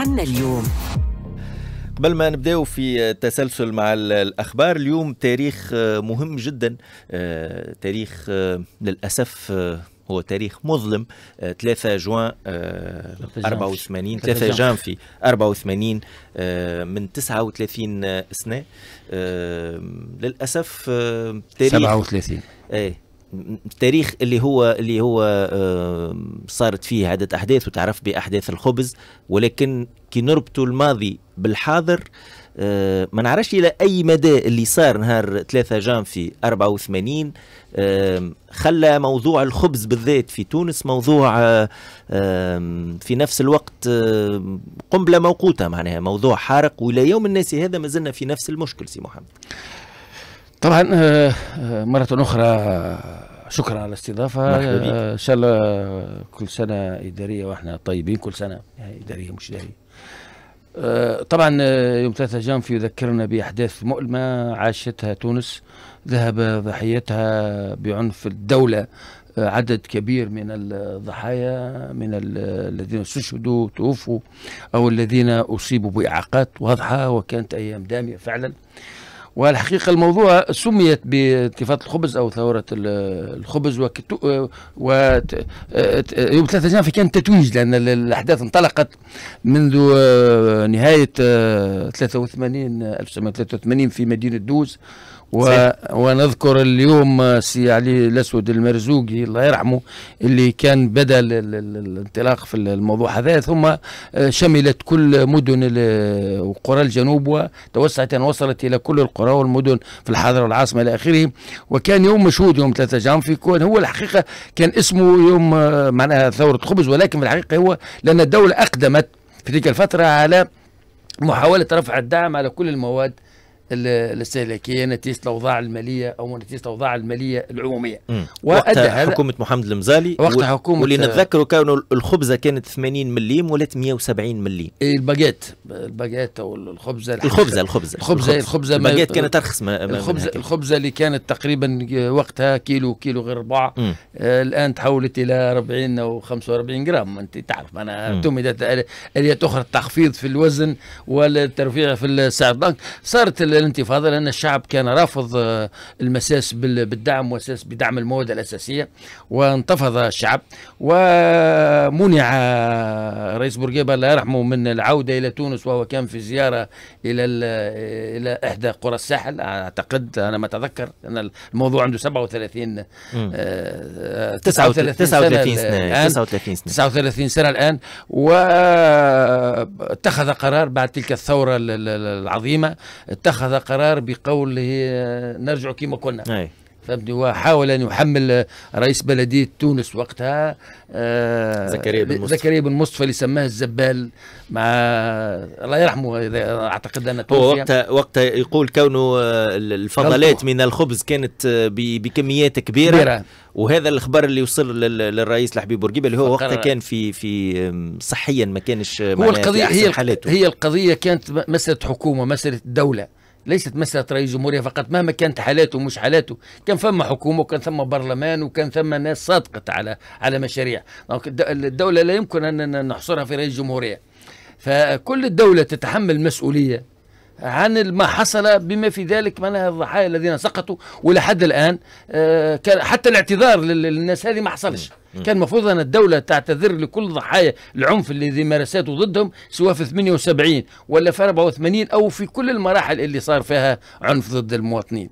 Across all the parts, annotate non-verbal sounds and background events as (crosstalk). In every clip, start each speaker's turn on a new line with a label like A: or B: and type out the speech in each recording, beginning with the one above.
A: عنا اليوم
B: قبل ما نبداو في التسلسل مع الاخبار اليوم تاريخ مهم جدا آه، تاريخ آه، للاسف آه، هو تاريخ مظلم 3 جوان 84 3 جانفي 84 من 39 سنه للاسف تاريخ 37 ايه التاريخ اللي هو اللي هو صارت فيه عدة أحداث وتعرف بأحداث الخبز ولكن كي نربطوا الماضي بالحاضر آه، ما نعرفش إلى أي مدى اللي صار نهار 3 جان في 84 خلى موضوع الخبز بالذات في تونس موضوع آه، في نفس الوقت قنبلة موقوتة معناها موضوع حارق وإلى يوم الناس هذا ما زلنا في نفس المشكل سي محمد
C: طبعا آه، آه، مرة أخرى شكرا على الاستضافة آه، إن شاء الله كل سنة إدارية وإحنا طيبين كل سنة يعني إدارية مش إدارية طبعا يوم 3 جانفي يذكرنا بأحداث مؤلمة عاشتها تونس ذهب ضحيتها بعنف الدولة عدد كبير من الضحايا من الذين استشهدوا توفوا أو الذين أصيبوا بإعاقات واضحة وكانت أيام دامية فعلا والحقيقة الموضوع سميت بانتفاضة الخبز أو ثورة الخبز وكتو و يوم 3 جانفي كان تتويج لأن الأحداث انطلقت منذ نهاية 83 1983 في مدينة دوز و... ونذكر اليوم السي علي الاسود المرزوقي الله يرحمه اللي كان بدا الانطلاق في الموضوع هذا ثم آه، شملت كل مدن وقرى الجنوب وتوسعت ان يعني وصلت الى كل القرى والمدن في الحاضره والعاصمه الى اخره وكان يوم مشهود يوم 3 جان في كون هو الحقيقه كان اسمه يوم آه، معناها ثوره خبز ولكن في الحقيقه هو لان الدوله اقدمت في تلك الفتره على محاوله رفع الدعم على كل المواد الاستهلاكيه نتيجه الاوضاع الماليه او نتيجه الاوضاع الماليه العموميه وادى حكومه محمد المزالي
B: وقتها حكومه واللي نتذكره كان الخبزه كانت 80 مليم ولات 170 مليم إيه، الباجيت
C: الباجيت او الخبزه الخبزه الخبزه الخبزه الخبزه, الباجيت كانت ارخص الخبزه الخبزه اللي كانت تقريبا آه، وقتها كيلو كيلو غير ربع آه الان تحولت الى 40 او 45 جرام انت تعرف انا اعتمدت اليات اخرى التخفيض في الوزن والترفيع في السعر صارت الانتفاضه لان الشعب كان رافض آه، المساس بالدعم واساس بدعم المواد الاساسيه وانتفض الشعب ومنع رئيس بورقيبه الله يرحمه من العوده الى تونس وهو كان في زياره الى الى احدى قرى الساحل اعتقد انا ما اتذكر ان الموضوع عنده 37 39 آه، سنه 39 سنه 39 سنه 39 سنه الان واتخذ قرار بعد تلك الثوره العظيمه اتخذ هذا قرار بقول نرجع كما كنا أي. فهمتني وحاول ان يحمل رئيس بلديه تونس وقتها آه، زكريا بن مصطفى زكريا بن مصطفى اللي سماه الزبال مع الله يرحمه اذا اعتقد
B: ان هو وقتها وقتها يقول كونه الفضلات من الخبز كانت بكميات كبيره, كبيرة. وهذا الخبر اللي وصل للرئيس الحبيب بورقيبه اللي هو وقتها كان في في صحيا ما كانش هو القضيه هي حالاته.
C: هي القضيه كانت مساله حكومه مساله دوله ليست مسألة رئيس جمهورية فقط مهما كانت حالاته مش حالاته كان ثم حكومة وكان ثم برلمان وكان ثم ناس صادقت على على مشاريع الدولة لا يمكن أن نحصرها في رئيس جمهورية فكل الدولة تتحمل مسؤولية عن ما حصل بما في ذلك من الضحايا الذين سقطوا ولحد الان آه، كان حتى الاعتذار للناس هذه ما حصلش كان المفروض ان الدوله تعتذر لكل ضحايا العنف الذي مارسته ضدهم سواء في 78 ولا في 84 او في كل المراحل اللي صار فيها عنف
B: ضد المواطنين.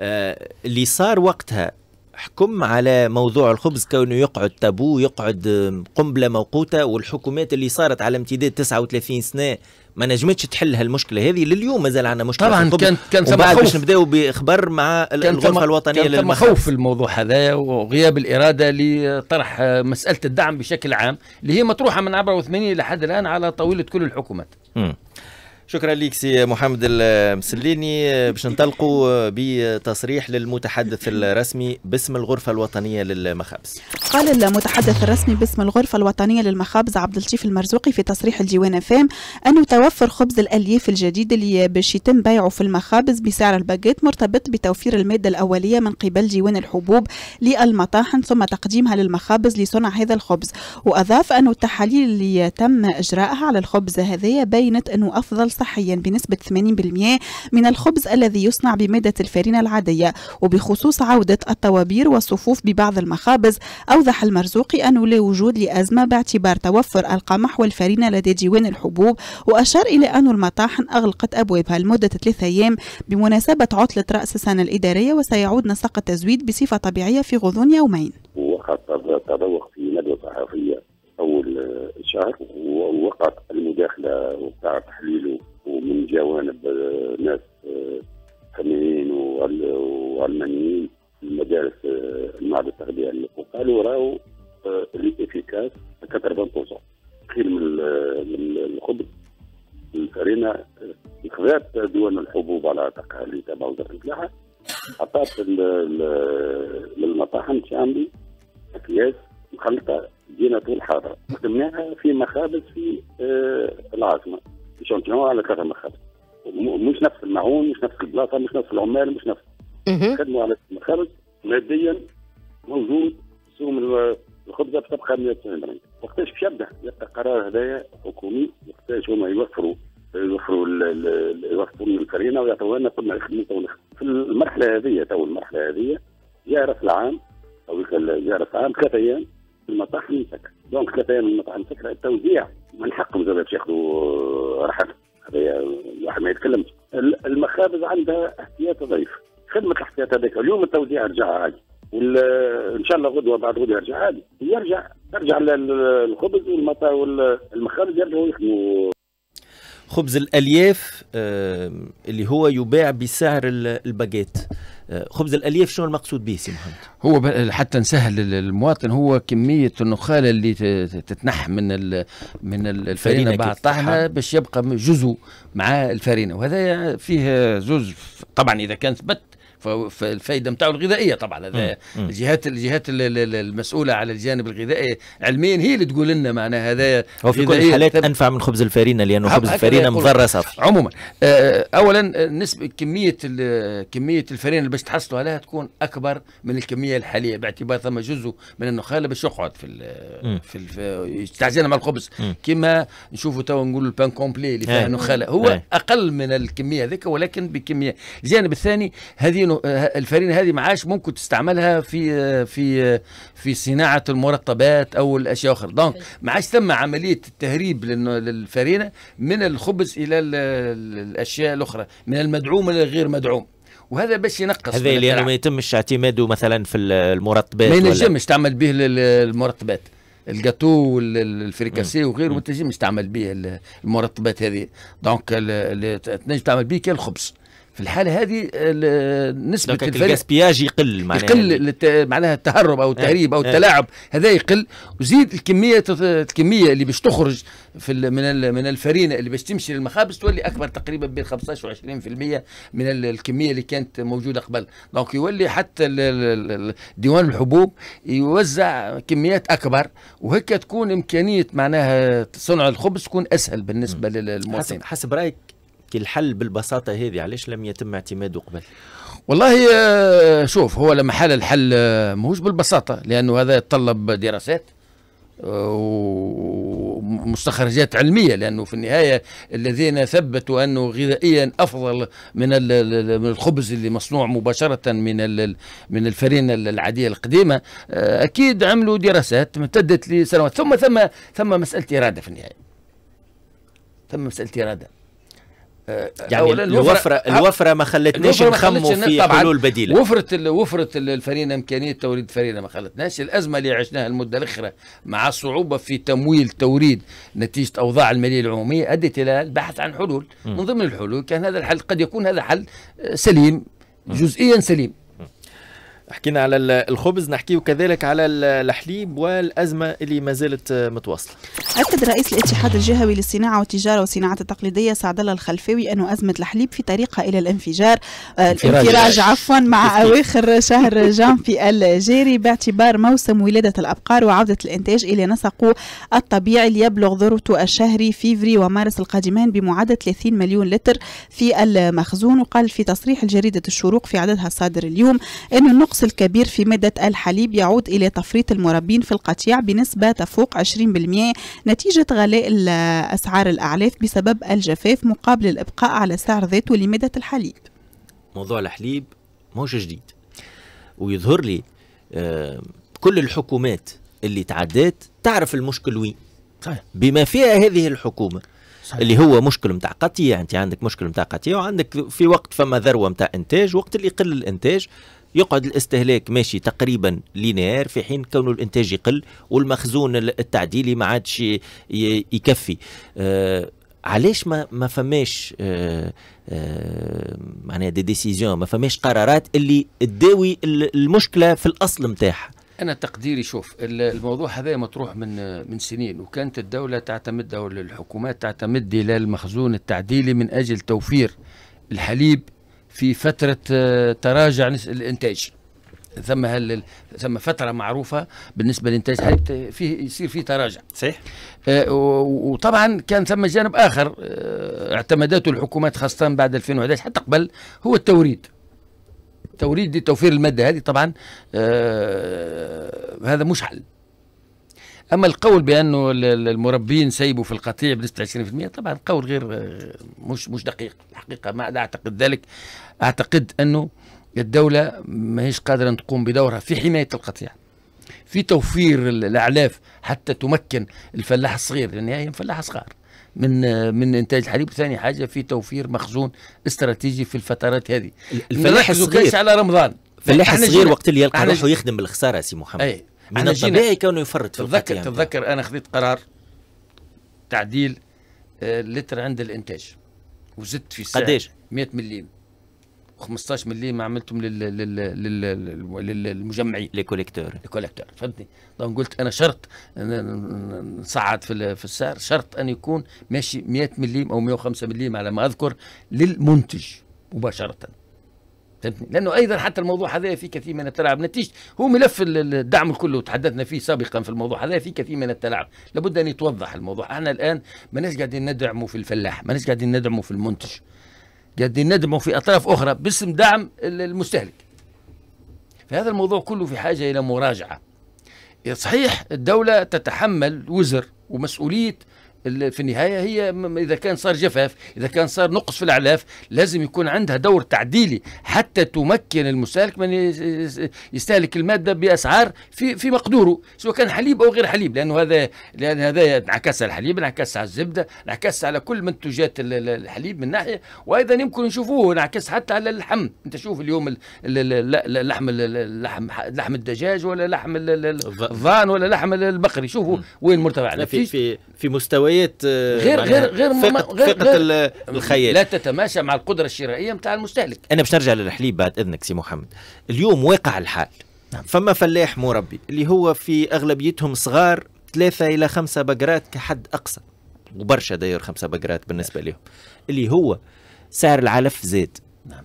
B: آه، اللي صار وقتها حكم على موضوع الخبز كونه يقعد تابو يقعد قنبله موقوته والحكومات اللي صارت على امتداد 39 سنه ما نجمتش تحل هالمشكله هذه لليوم مازال عندنا مشكله طبعا كان كان ثم خوف باش نبداو باخبار مع الغرفه الوطنيه كان ثم خوف
C: الموضوع هذا وغياب الاراده لطرح مساله الدعم بشكل عام اللي هي مطروحه من عبر 80 لحد الان على
B: طاوله كل الحكومات. م. شكرا لك سي محمد المسليني آه، باش ننطلقوا آه، بتصريح للمتحدث الرسمي باسم الغرفه الوطنيه للمخابز.
D: قال المتحدث الرسمي باسم الغرفه الوطنيه للمخابز عبد اللطيف المرزوقي في تصريح الديوان فام انه توفر خبز الالياف الجديد اللي باش يتم بيعه في المخابز بسعر الباكيت مرتبط بتوفير الماده الاوليه من قبل ديوان الحبوب للمطاحن ثم تقديمها للمخابز لصنع هذا الخبز واضاف انه التحاليل اللي تم اجراءها على الخبز هذايا بينت انه افضل صحيا بنسبة 80% من الخبز الذي يصنع بمادة الفارينة العادية وبخصوص عودة الطوابير والصفوف ببعض المخابز أوضح المرزوقي أنه لا وجود لأزمة باعتبار توفر القمح والفارينة لدى ديوان الحبوب وأشار إلى أن المطاحن أغلقت أبوابها لمدة ثلاثة أيام بمناسبة عطلة رأس السنة الإدارية وسيعود نسق التزويد بصفة طبيعية في غضون يومين
E: وقد تذوق في ندوة صحفية أول شهر ووقت المداخلة وبتاع تحليله ومن جوانب آه، ناس حميين آه، وعلمانيين المدارس آه، المعهد التربيه اللي قالوا راهو ليفيكاس 80% خير من الخبز الفرينه خذات ديوان الحبوب على تقاليد تبع وزاره الفلاحه عطات للمطاحن شامبي اكياس مخلطه جينا طول حاضرة خدمناها في مخابز في العاصمه يشنطنوها على كذا مخابز مش نفس المعون مش نفس البلاصه مش نفس العمال مش نفس خدموا على المخابز ماديا موجود سوم الخبزه بتبقى 190 درهم وقتاش باش يبدا يبدا القرار هذايا حكومي وقتاش هما يوفروا يوفروا يوفروا من الكرينه ويعطوا لنا كل ما يخدموا في المرحله هذه تو المرحله هذه يعرف العام او يعرف العام ثلاث ايام المطاعم مسكر دونك ثلاث ايام المطاعم مسكر التوزيع من حقهم زاد ياخذوا راحتهم هذا الواحد ما يتكلمش المخابز عندها احتياط ضعيف خدمه الاحتياط هذاك اليوم التوزيع رجع عادي وان شاء الله غدوه بعد غدوه يرجع عادي يرجع ترجع الخبز والمطا والمخابز يرجعوا يخدموا
B: خبز الالياف اللي هو يباع بسعر الباجيت خبز الالياف شنو المقصود به سي محمد؟
C: هو حتى نسهل للمواطن هو كميه النخاله اللي تتنح من ال من الفرينه بعد طحنها باش يبقى جزء مع الفرينه وهذا يعني فيه زوز طبعا اذا كان ثبت فالفائده نتاعو الغذائيه طبعا هذا الجهات الجهات المسؤوله على الجانب الغذائي علميا هي اللي تقول لنا معناها هذا هو في كل الحالات انفع من
B: خبز الفارينه لانه خبز الفارينه مضر صافي عموما
C: آه، اولا آه، نسبه كميه كميه الفارينه اللي باش تحصلوا عليها تكون اكبر من الكميه الحاليه باعتبار ثم جزء من النخاله باش يقعد في ال في, ال في مع الخبز كما نشوفوا تو نقولوا البان كومبلي اللي فيها إيه. نخاله هو إيه. اقل من الكميه هذيك ولكن بكميه الجانب الثاني هذه انه الفرينه هذه معاش ممكن تستعملها في آه، في آه، في صناعه المرطبات او الاشياء الاخرى دونك معاش ثم عمليه التهريب للفرينه من الخبز الى الاشياء الاخرى من المدعوم الى الغير مدعوم وهذا باش ينقص هذا اللي يعني ما
B: يتمش اعتماده مثلا في المرطبات ما ينجمش
C: تعمل به المرطبات الجاتو والفريكاسي وغيره ما تنجمش تعمل به المرطبات هذه دونك تنجم تعمل به كالخبز في الحاله هذه آه، نسبه الغاز
B: يقل معناها
C: يقل معناها التهرب او إيه، التهريب او إيه. التلاعب هذا يقل وزيد الكميه الكميه اللي باش تخرج في من من الفرينه اللي باش تمشي للمخابز تولي اكبر تقريبا بين 15 و20% من الكميه اللي كانت موجوده قبل دونك يولي حتى ديوان الحبوب يوزع كميات اكبر وهكا تكون امكانيه معناها صنع الخبز تكون اسهل
B: بالنسبه للمواطن حسب, حسب رايك كي الحل بالبساطه هذه علاش لم يتم اعتماده قبل؟
C: والله آه، شوف هو لما حال الحل آه، ماهوش بالبساطه لانه هذا يتطلب دراسات آه، ومستخرجات علمية لأنه في النهاية الذين ثبتوا أنه غذائيا أفضل من من الخبز اللي مصنوع مباشرة من من الفرينة العادية القديمة أكيد عملوا دراسات امتدت لسنوات ثم ثم ثم مسألة إرادة في النهاية ثم مسألة إرادة يعني الوفره الوفره ما خلتناش نخموا في حلول بديله وفرت وفرت الفرينة امكانيه توريد الفرينة ما خلتناش الازمه اللي عشناها المده الاخيره مع صعوبة في تمويل توريد نتيجه اوضاع الماليه العموميه ادت الى البحث عن حلول م. من ضمن الحلول كان هذا الحل قد يكون هذا حل آه، سليم جزئيا سليم
B: حكينا على الخبز نحكيه كذلك على الحليب والأزمة اللي ما زالت متواصلة
D: أكد رئيس الاتحاد الجهوي للصناعة والتجارة والصناعة التقليدية سعد الله الخلفاوي أن أزمة الحليب في طريقها إلى الانفجار الانفراج آه، عفوا مع أواخر شهر جانفي الجاري باعتبار موسم ولادة الأبقار وعودة الإنتاج إلى نسقه الطبيعي ليبلغ ذروته الشهري فيفري ومارس القادمين بمعدل 30 مليون لتر في المخزون وقال في تصريح لجريدة الشروق في عددها الصادر اليوم أن النقص الكبير في مادة الحليب يعود إلى تفريط المربين في القطيع بنسبة تفوق 20% نتيجة غلاء أسعار الأعلاف بسبب الجفاف مقابل الإبقاء على سعر ذاته لمادة الحليب
B: موضوع الحليب موش جديد ويظهر لي آه، كل الحكومات اللي تعدات تعرف المشكل وين بما فيها هذه الحكومه صحيح. اللي هو مشكل نتاع قطيع انت عندك مشكل نتاع قطيع وعندك في وقت فما ذروه نتاع انتاج وقت اللي يقل الانتاج يقعد الاستهلاك ماشي تقريبا لينير في حين كونه الانتاج يقل والمخزون التعديلي ما عادش يكفي آه علاش ما ما فماش آه آه معناها دي ديسيزيون ما فماش قرارات اللي تداوي المشكله في الاصل نتاعها
C: انا تقديري شوف الموضوع هذا مطروح من من سنين وكانت الدوله تعتمد او الحكومات تعتمد الى المخزون التعديلي من اجل توفير الحليب في فتره آه، تراجع الانتاج ثم هل ثم فتره معروفه بالنسبه للانتاج فيه يصير فيه تراجع صحيح آه وطبعا كان ثم جانب اخر آه اعتمدته الحكومات خاصه بعد 2011 حتى قبل هو التوريد توريد لتوفير الماده هذه طبعا آه هذا مش حل اما القول بانه المربين سيبوا في القطيع بنسبه 20% طبعا قول غير آه، مش مش دقيق الحقيقه ما لا اعتقد ذلك اعتقد انه الدوله ماهيش قادره ان تقوم بدورها في حمايه القطيع في توفير الاعلاف حتى تمكن الفلاح الصغير لان يعني هي فلاح صغار من آه، من انتاج الحليب ثاني حاجه في توفير مخزون استراتيجي في الفترات هذه الفلاح الصغير على رمضان فلاح الصغير وقت اللي يلقى روحه يخدم بالخساره سي محمد أي. من أنا الطبيعي كونه يفرط في تتذكر يعني. تذكر انا خذيت قرار تعديل آه، لتر عند الانتاج وزدت في السعر قديش 100 مليم 15 مليم عملتهم لل لل لل للمجمعين للكوليكتور الكوليكتور فهمتني دونك قلت انا شرط نصعد في في السعر شرط ان يكون ماشي 100 مليم او 105 مليم على ما اذكر للمنتج مباشره فهمتني لانه ايضا حتى الموضوع هذا في كثير من التلاعب نتيجه هو ملف الدعم كله تحدثنا فيه سابقا في الموضوع هذا في كثير من التلاعب لابد ان يتوضح الموضوع احنا الان ماناش قاعدين ندعمه في الفلاح ماناش قاعدين ندعمه في المنتج قاعدين ندعمه في اطراف اخرى باسم دعم المستهلك فهذا الموضوع كله في حاجه الى مراجعه صحيح الدوله تتحمل وزر ومسؤوليه في النهايه هي اذا كان صار جفاف اذا كان صار نقص في الاعلاف لازم يكون عندها دور تعديلي حتى تمكن المستهلك من يستهلك الماده باسعار في في مقدوره سواء كان حليب او غير حليب لانه هذا لان هذا انعكس على الحليب انعكس على الزبده انعكس على كل منتجات الحليب من ناحيه وايضا يمكن نشوفوه انعكس حتى على اللحم انت شوف اليوم اللحم اللحم لحم الدجاج ولا لحم الظان ولا لحم البقري شوفوا وين مرتفع في في في مستوى مستويات آه، غير غير غير فقط, غير فقط غير الخيال لا تتماشى مع القدره الشرائيه نتاع المستهلك
B: انا باش نرجع للحليب بعد اذنك سي محمد اليوم واقع الحال نعم. فما فلاح مربي اللي هو في اغلبيتهم صغار ثلاثة إلى خمسة بقرات كحد أقصى وبرشا داير خمسة بقرات بالنسبة نعم. لهم اللي هو سعر العلف زاد نعم.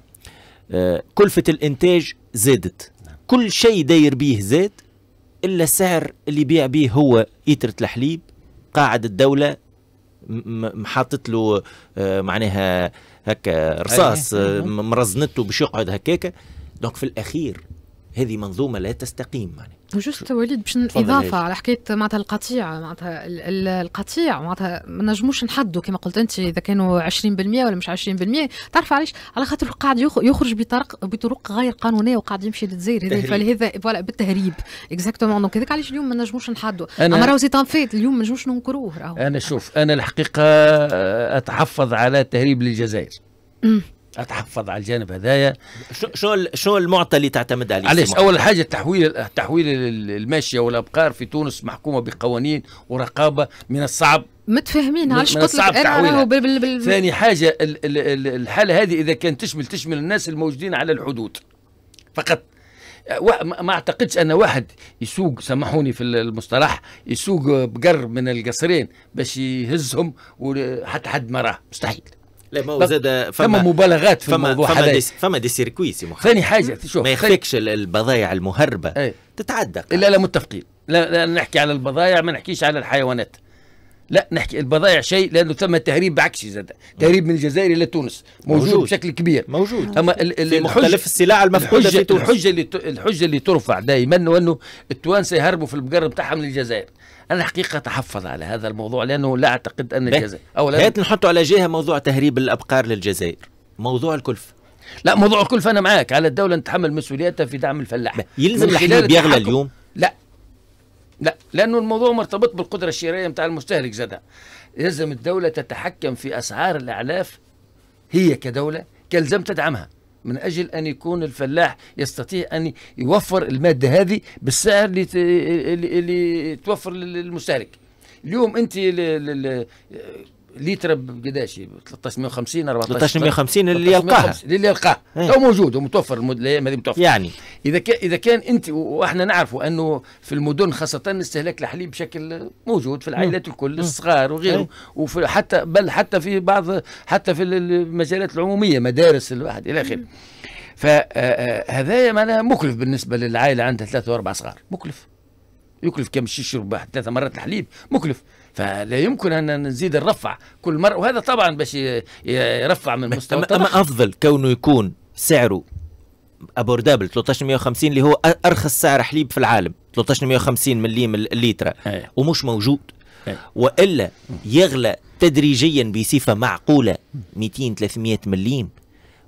B: آه كلفة الإنتاج زادت نعم. كل شيء داير بيه زاد إلا السعر اللي بيع بيه هو إترة الحليب قاعد الدوله محطت له آه، معناها هكا رصاص إيه، إيه، إيه. آه، مرزنته باش يقعد هكاك دونك في الاخير هذه منظومه لا تستقيم معناها
A: وجوست وليد باش اضافه على حكايه معناتها القطيع معناتها القطيع معناتها ما نجموش نحدوا كما قلت انت اذا كانوا 20% ولا مش 20% تعرف علاش على خاطر قاعد يخرج بطرق بطرق غير قانونيه وقاعد يمشي للجزائر فلهذا فوالا بالتهريب اكزاكتومون دونك هذاك علاش اليوم ما نجموش نحدوا اما راهو سي فيت اليوم ما نجموش ننكروه راهو
C: انا شوف انا الحقيقه اتحفظ على تهريب للجزائر اتحفظ على الجانب هذايا شو شو شو المعطى اللي تعتمد عليه علاش اول حاجه التحويل التحويل الماشيه والابقار في تونس محكومه بقوانين ورقابه من الصعب
A: متفاهمين علاش قلت لك انا ثاني
C: حاجه الحاله هذه اذا كانت تشمل تشمل الناس الموجودين على الحدود فقط ما اعتقدش ان واحد يسوق سامحوني في المصطلح يسوق بقر من القصرين باش يهزهم وحتى
B: حد ما راه مستحيل لا ما هو زاد فما مبالغات في فما الموضوع فما دي فما دي سيركوي سي محمد ثاني حاجه شوف ما يخفيكش البضايع المهربه ايه؟ تتعدى لا لا متفقين
C: لا, لا نحكي على البضايع ما نحكيش على الحيوانات لا نحكي البضائع شيء لانه ثم تهريب بعكسي زاد تهريب من الجزائر الى تونس موجود, موجود. بشكل كبير موجود اما مختلف السلع المفقوده في تونس الحجه اللي الحجه اللي ترفع دائما انه التوانسه يهربوا في البقر بتاعهم للجزائر انا حقيقه اتحفظ على هذا الموضوع لانه لا اعتقد ان الجزائر اولا هات نحطه على جهه موضوع
B: تهريب الابقار للجزائر موضوع الكلفه لا موضوع الكلفه انا
C: معاك على الدوله ان تتحمل مسؤوليتها في دعم الفلاح يلزم الحليب يغلى اليوم لا لا لانه الموضوع مرتبط بالقدره الشرائيه نتاع المستهلك زادها يلزم الدوله تتحكم في اسعار الاعلاف هي كدوله كلزم تدعمها من أجل أن يكون الفلاح يستطيع أن يوفر المادة هذه بالسعر اللي, ت... اللي... اللي توفر للمستهلك اليوم أنت لتر بقداش 1350 14 1350 اللي يلقاها اللي يلقاه إيه. هو موجود ومتوفر الايام هذه متوفر يعني اذا كان اذا كان انت واحنا نعرفوا انه في المدن خاصه استهلاك الحليب بشكل موجود في العائلات الكل الصغار وغيره إيه. وفي حتى بل حتى في بعض حتى في المجالات العموميه مدارس الواحد الى اخره فهذا آه، آه، معناها مكلف بالنسبه للعائله عندها ثلاثه واربع صغار مكلف يكلف كم شيش يشرب ثلاثة مرات الحليب مكلف فلا يمكن أن نزيد الرفع كل مرة وهذا طبعا باش يرفع من مستوى أما,
B: أفضل كونه يكون سعره ابوردابل 1350 اللي هو ارخص سعر حليب في العالم 1350 مليم الليتر إيه. ومش موجود إيه. والا يغلى تدريجيا بصفه معقوله 200 300 مليم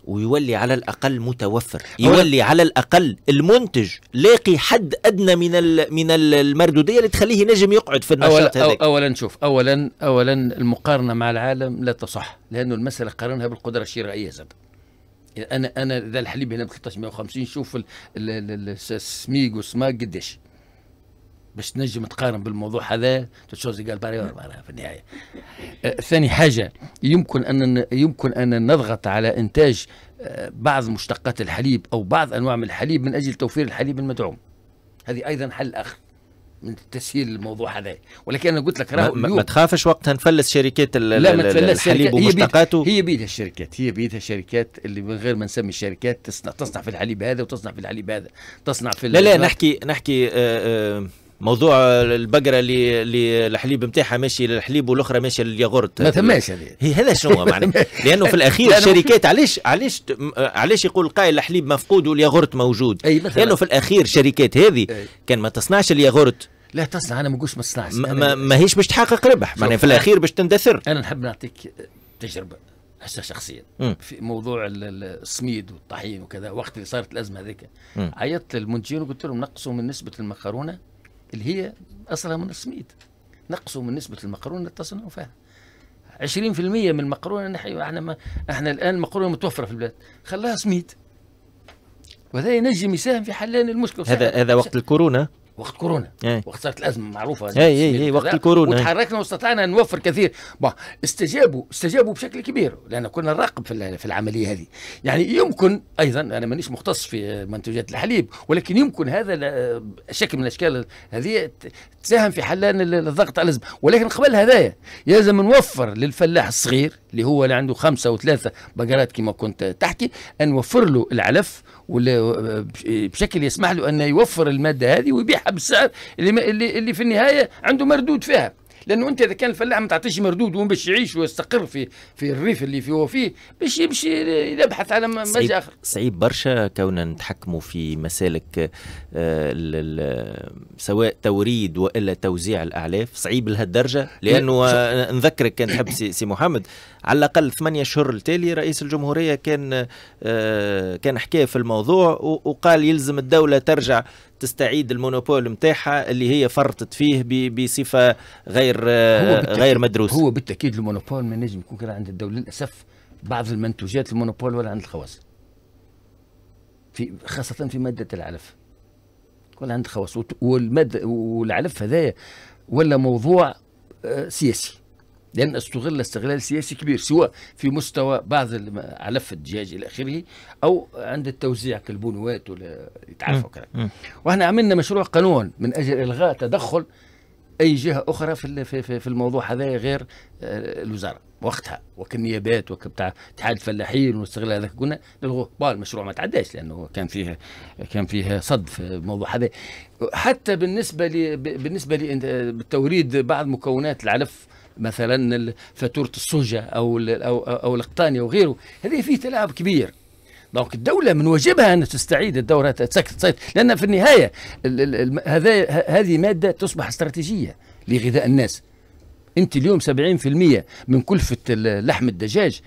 B: ويولي على الاقل متوفر يولي على الاقل المنتج لاقي حد ادنى من من المردوديه اللي تخليه نجم يقعد في النشاط أول هذاك
C: اولا شوف اولا اولا المقارنه مع العالم لا تصح لانه المساله قارنها بالقدره الشرائيه زاد انا انا اذا الحليب هنا ب 1350 شوف السميق والسماق قديش باش تنجم تقارن بالموضوع هذا تشوزي قال باري في النهايه آه ثاني حاجه يمكن ان يمكن ان نضغط على انتاج آه، بعض مشتقات الحليب او بعض انواع من الحليب من اجل توفير الحليب المدعوم هذه ايضا حل اخر من تسهيل الموضوع هذا ولكن انا قلت لك راه ما, ما تخافش وقتها نفلس شركات لا ما تفلس الحليب ومشتقاته هي بيدها الشركات هي بيدها الشركات اللي من غير ما نسمي الشركات تصنع تصنع في الحليب هذا وتصنع في الحليب هذا تصنع في لا لا
B: نحكي نحكي آآ آه، آآ آه، موضوع البقره اللي اللي الحليب نتاعها ماشي للحليب والاخرى ماشيه للياغورت ما ثماش هذه هذا شنو (laughs) معنى لانه في الاخير الشركات علاش علاش علاش يقول القائل الحليب مفقود والياغورت موجود أي مثلا. لانه في الاخير الشركات هذه كان ما تصنعش الياغورت لا تصنع انا ما نقولش ما تصنعش ما, ما هيش باش تحقق ربح معناها في الاخير باش تندثر انا نحب نعطيك
C: تجربه هسه شخصيا في موضوع السميد والطحين وكذا وقت اللي صارت الازمه هذيك عيطت للمنتجين وقلت لهم نقصوا من نسبه المكرونه اللي هي أصلها من السميد نقصوا من نسبة المقرونة اتصلوا فيها 20% من المقرونة نحن احنا ما احنا الآن المقرونة متوفرة في البلاد خلاها سميد وهذا ينجم يساهم في حلان المشكلة هذا هذا وقت
B: الكورونا وقت كورونا أي. وقت
C: صارت الازمه معروفه اي اي اي وقت الكورونا إيه. وتحركنا واستطعنا نوفر كثير بون استجابوا استجابوا بشكل كبير لان كنا نراقب في العمليه هذه يعني يمكن ايضا انا مانيش مختص في منتوجات الحليب ولكن يمكن هذا شكل من الاشكال هذه تساهم في حلان الضغط على الازمه ولكن قبل هذايا لازم نوفر للفلاح الصغير اللي هو اللي عنده خمسه وثلاثه بقرات كما كنت تحكي نوفر له العلف بشكل يسمح له أن يوفر المادة هذه ويبيعها بالسعر اللي, اللي في النهاية عنده مردود فيها لانه انت اذا كان الفلاح ما تعطيش مردود وين باش يعيش ويستقر في في الريف اللي فيه هو فيه باش يمشي يبحث على مجال اخر
B: صعيب برشا كوننا نتحكموا في مسالك آه، سواء توريد والا توزيع الاعلاف صعيب لهالدرجه لانه آه، نذكرك كان تحب سي محمد على الاقل ثمانية شهور التالي رئيس الجمهوريه كان آه، كان حكايه في الموضوع وقال يلزم الدوله ترجع تستعيد المونوبول نتاعها اللي هي فرطت فيه بصفه غير آه، غير مدروسه هو
C: بالتاكيد المونوبول ما نجم يكون كان عند الدوله للاسف بعض المنتوجات المونوبول ولا عند الخواص في خاصه في ماده العلف ولا عند الخواص والماده والعلف هذايا ولا موضوع آه، سياسي لأن استغل استغلال سياسي كبير سواء في مستوى بعض علف الدجاج إلى آخره أو عند التوزيع كالبونوات ولا يتعرفوا كذا وإحنا عملنا مشروع قانون من أجل إلغاء تدخل أي جهة أخرى في في في الموضوع هذا غير آه، الوزارة وقتها وكالنيابات وكبتاع اتحاد الفلاحين والاستغلال هذاك قلنا نلغوه المشروع ما تعداش لانه كان فيه كان فيه صد في الموضوع هذا حتى بالنسبه لي بالنسبه لتوريد بعض مكونات العلف مثلا فاتوره الصوجة او او او القطانيه وغيره هذه فيه تلاعب كبير دونك الدولة من واجبها أن تستعيد الدورة تسكت لأن في النهاية هذا هذه مادة تصبح استراتيجية لغذاء الناس أنت اليوم 70% من كلفة
B: لحم الدجاج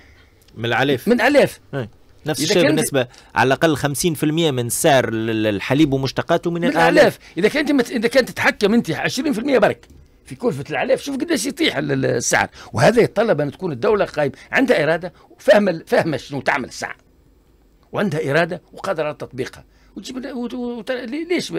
B: من العلاف من العلاف إيه. نفس الشيء بالنسبة على الأقل 50% من سعر الحليب ومشتقاته من, من الألاف
C: إذا كانت إذا كانت تتحكم أنت 20% برك في كلفة العلاف شوف قداش يطيح السعر وهذا يتطلب أن تكون الدولة قائمة عندها إرادة وفاهمة فاهمة شنو تعمل السعر وعندها إرادة وقادرة على تطبيقها وتجيب ليش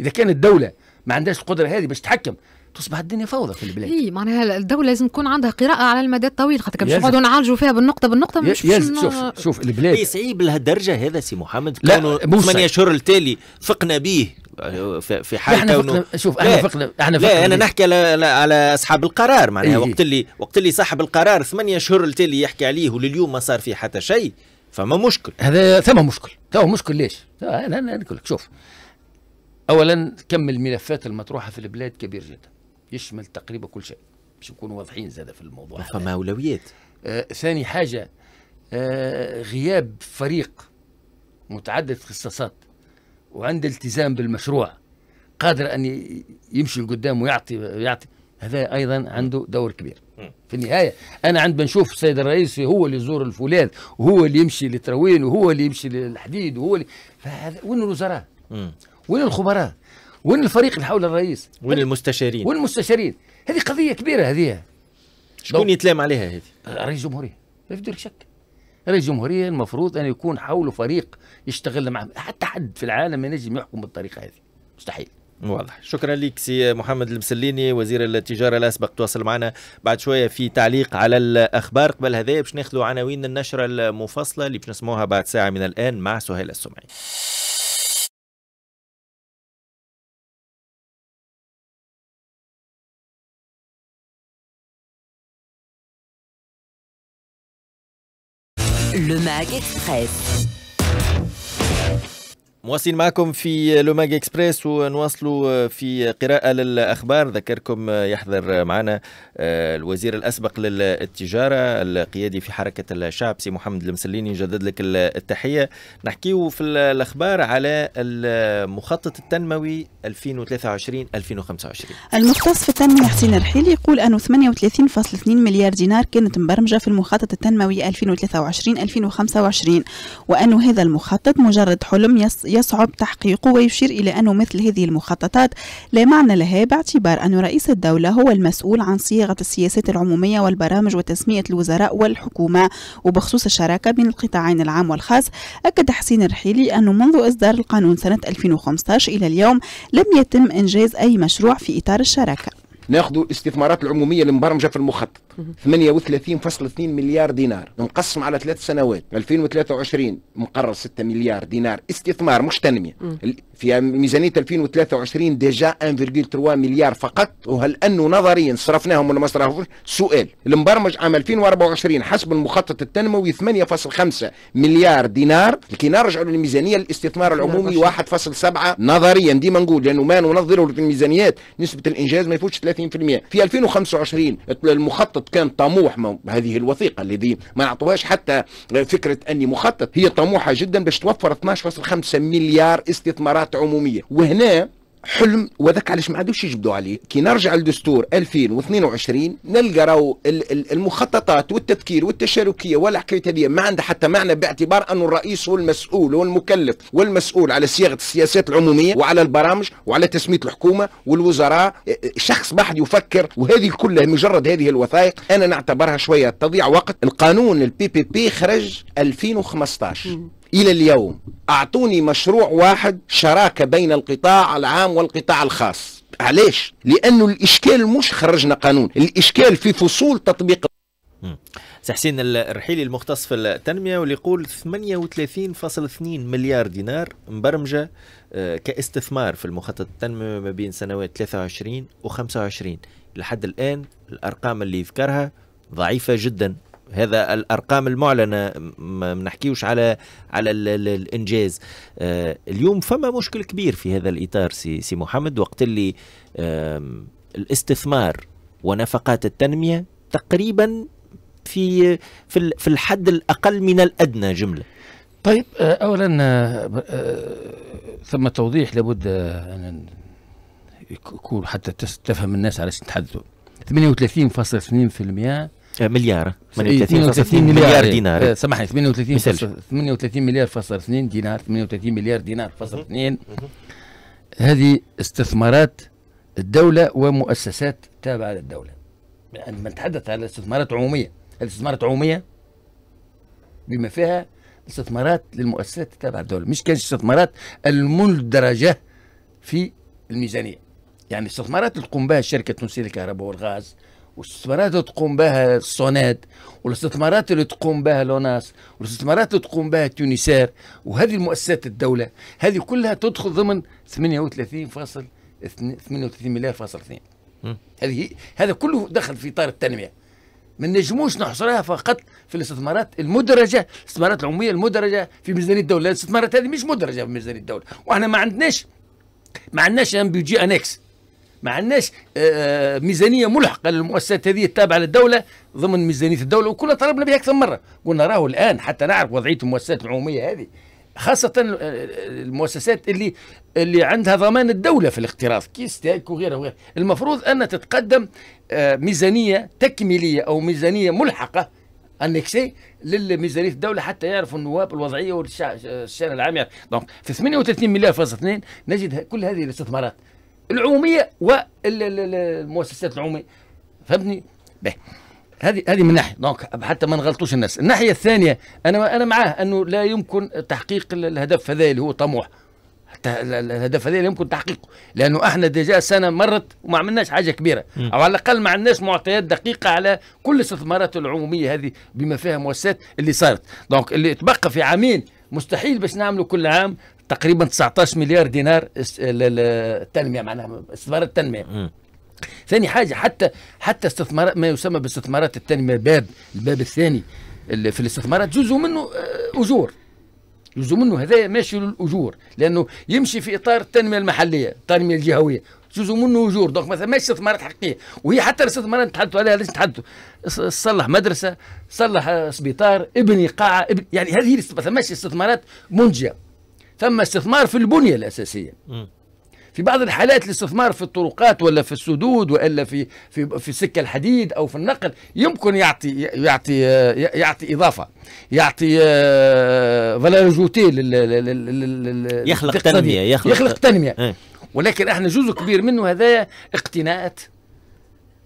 C: إذا كانت الدولة ما عندهاش القدرة هذه
B: باش تحكم تصبح الدنيا فوضى في البلاد
A: اي معناها الدوله لازم تكون عندها قراءه على المدى الطويل خاطر باش نقعدوا نعالجوا فيها بالنقطه بالنقطه مش يلزم شوف
B: شوف البلاد صعيب لهالدرجه هذا سي محمد كونه ثمانية اشهر التالي فقنا به يعني في حال احنا فقنا شوف احنا فقنا احنا فقنا لا انا نحكي على, على اصحاب القرار معناها إيه وقت اللي وقت اللي صاحب القرار ثمانية شهور التالي يحكي عليه ولليوم ما صار فيه حتى شيء فما مشكل
C: هذا ثم مشكل تو مشكل
B: ليش؟ انا انا نقول لك شوف اولا كم الملفات المطروحه في البلاد
C: كبير جدا يشمل تقريبا كل شيء باش نكونوا واضحين زاد في الموضوع فما اولويات آه ثاني حاجه آه غياب فريق متعدد اختصاصات وعند التزام بالمشروع قادر ان يمشي لقدام ويعطي يعطي هذا ايضا عنده دور كبير في النهايه انا عندما نشوف السيد الرئيس هو اللي يزور الفولاذ وهو اللي يمشي للتروين وهو اللي يمشي للحديد وهو اللي فهذا وين الوزراء؟ وين الخبراء؟ وين الفريق اللي حول الرئيس؟ وين المستشارين؟ وين المستشارين؟ هذه قضيه كبيره هذه شكون يتلام عليها هذه؟ رئيس الجمهوريه ما في شك رئيس جمهورية المفروض أن يكون حوله فريق يشتغل معه حتى حد في العالم ينجم يحكم بالطريقة هذه مستحيل
B: واضح شكرا لك سي محمد المسليني وزير التجاره الاسبق تواصل معنا بعد شويه في تعليق على الاخبار قبل هذا باش ناخذوا عناوين النشره المفصله اللي باش نسمعوها بعد ساعه من الان مع سهيل السمعي
A: Le Mag Express.
B: مواصلين معكم في لوماج اكسبريس ونواصلوا آه، في قراءة للأخبار ذكركم آه، يحضر معنا آه، الوزير الأسبق للتجارة القيادي في حركة الشعب سي محمد المسليني نجدد لك التحية نحكيه في الأخبار على المخطط التنموي 2023-2025
D: المختص في التنمية حسين الرحيل يقول أنه 38.2 مليار دينار كانت مبرمجة في المخطط التنموي 2023-2025 وأنه هذا المخطط مجرد حلم يص يصعب تحقيقه ويشير إلى أن مثل هذه المخططات لا معنى لها باعتبار أن رئيس الدولة هو المسؤول عن صياغة السياسات العمومية والبرامج وتسمية الوزراء والحكومة وبخصوص الشراكة بين القطاعين العام والخاص أكد حسين الرحيلي أنه منذ إصدار القانون سنة 2015 إلى اليوم لم يتم إنجاز أي مشروع في إطار الشراكة
F: ناخذوا الاستثمارات العموميه المبرمجه في المخطط 38.2 مليار دينار نقسم على ثلاث سنوات 2023 مقرر 6 مليار دينار استثمار مش تنميه في ميزانيه 2023 ديجا 1.3 مليار فقط وهل انه نظريا صرفناهم ولا ما صرفوش سؤال المبرمج عام 2024 حسب المخطط التنموي 8.5 مليار دينار لكي نرجعوا للميزانيه الاستثمار العمومي 1.7 نظريا ديما نقول لانه ما ننظروا الميزانيات نسبه الانجاز ما يفوتش 30% في 2025 المخطط كان طموح هذه الوثيقه الذي ما اعطوهاش حتى فكره اني مخطط هي طموحه جدا باش توفر 12.5 مليار استثمارات مجموعات عموميه وهنا حلم وذاك علاش ما عادوش يجبدوا عليه كي نرجع للدستور 2022 نلقى راهو المخططات والتفكير والتشاركيه والحكايه هذه ما عندها حتى معنى باعتبار انه الرئيس هو المسؤول هو المكلف والمسؤول على صياغه السياسات العموميه وعلى البرامج وعلى تسميه الحكومه والوزراء إيه، إيه، شخص واحد يفكر وهذه كلها مجرد هذه الوثائق انا نعتبرها شويه تضيع وقت القانون البي بي بي خرج 2015 إلى اليوم أعطوني مشروع واحد شراكة بين القطاع العام والقطاع الخاص علاش؟ لأنه الإشكال مش خرجنا قانون الإشكال في فصول تطبيق
B: سي حسين الرحيلي المختص في التنميه واللي يقول 38.2 مليار دينار مبرمجه آه، كاستثمار في المخطط التنميه ما بين سنوات 23 و 25 لحد الان الارقام اللي يذكرها ضعيفه جدا هذا الارقام المعلنه ما نحكيوش على على الانجاز آه اليوم فما مشكل كبير في هذا الاطار سي, سي محمد وقت اللي آه الاستثمار ونفقات التنميه تقريبا في في, في الحد الاقل من الادنى جمله طيب آه، اولا آه،
C: آه، ثم توضيح لابد ان يكون حتى تفهم الناس على ايش نتحدثوا 38.2% مليار 38, إيه، مليار, دينار سامحني 38 38 مليار فاصل 2 دينار 38 مليار دينار فاصل 2 هذه استثمارات الدولة ومؤسسات تابعة للدولة عندما يعني نتحدث على استثمارات عمومية الاستثمارات عمومية بما فيها استثمارات للمؤسسات التابعة للدولة مش كان استثمارات المندرجة في الميزانية يعني استثمارات اللي تقوم بها شركة تونسية للكهرباء والغاز والاستثمارات اللي تقوم بها الصناد والاستثمارات اللي تقوم بها لوناس والاستثمارات اللي تقوم بها تونسير وهذه المؤسسات الدولة هذه كلها تدخل ضمن 38 فاصل 38 مليار فاصل 2 هذه هذا كله دخل في إطار التنمية ما نجموش نحصرها فقط في الاستثمارات المدرجة الاستثمارات العمومية المدرجة في ميزانية الدولة الاستثمارات هذه مش مدرجة في ميزانية الدولة وإحنا ما عندناش ما عندناش بي جي انكس ما عندناش آه، آه، ميزانيه ملحقه للمؤسسات هذه التابعه للدوله ضمن ميزانيه الدوله وكلنا طلبنا بها اكثر مره قلنا راهو الان حتى نعرف وضعيه المؤسسات العموميه هذه خاصة آه، المؤسسات اللي اللي عندها ضمان الدولة في الاقتراض كيستاك وغيرها وغيرها المفروض أن تتقدم ميزانية تكميلية أو ميزانية ملحقة انكسي للميزانيه الدوله حتى يعرفوا النواب الوضعيه والشان العام يعرف يعني، دونك في 38 مليار فاصل 2 نجد كل هذه الاستثمارات العموميه والمؤسسات العموميه فهمتني؟ به هذه هذه من ناحيه دونك حتى ما نغلطوش الناس الناحيه الثانيه انا انا معاه انه لا يمكن تحقيق الهدف هذا اللي هو طموح حتى الهدف هذا يمكن تحقيقه لانه احنا ديجا سنه مرت وما عملناش حاجه كبيره م. او على الاقل ما عندناش معطيات دقيقه على كل الاستثمارات العموميه هذه بما فيها مؤسسات اللي صارت دونك اللي تبقى في عامين مستحيل باش نعملوا كل عام تقريبا 19 مليار دينار التنميه معناها استثمار التنميه م. ثاني حاجه حتى حتى استثمارات ما يسمى باستثمارات التنميه باب الباب الثاني في الاستثمارات جزء منه آه، اجور جزء منه هذا ماشي للاجور لانه يمشي في اطار التنميه المحليه التنميه الجهويه جزء منه اجور دونك ما ثماش استثمارات حقيقيه وهي حتى الاستثمارات نتحدثوا عليها ليش نتحدثوا صلح مدرسه صلح سبيطار ابني قاعه ابن يعني هذه ما ثماش استثمارات منجيه ثم استثمار في البنية الأساسية م. في بعض الحالات الاستثمار في الطرقات ولا في السدود والا في في في السكه الحديد او في النقل يمكن يعطي يعطي يعطي, يعطي اضافه يعطي آه، فالوريجوتي لل يخلق تنميه يخلق, يخلق تنميه إيه. ولكن احنا جزء كبير منه هذايا اقتناءات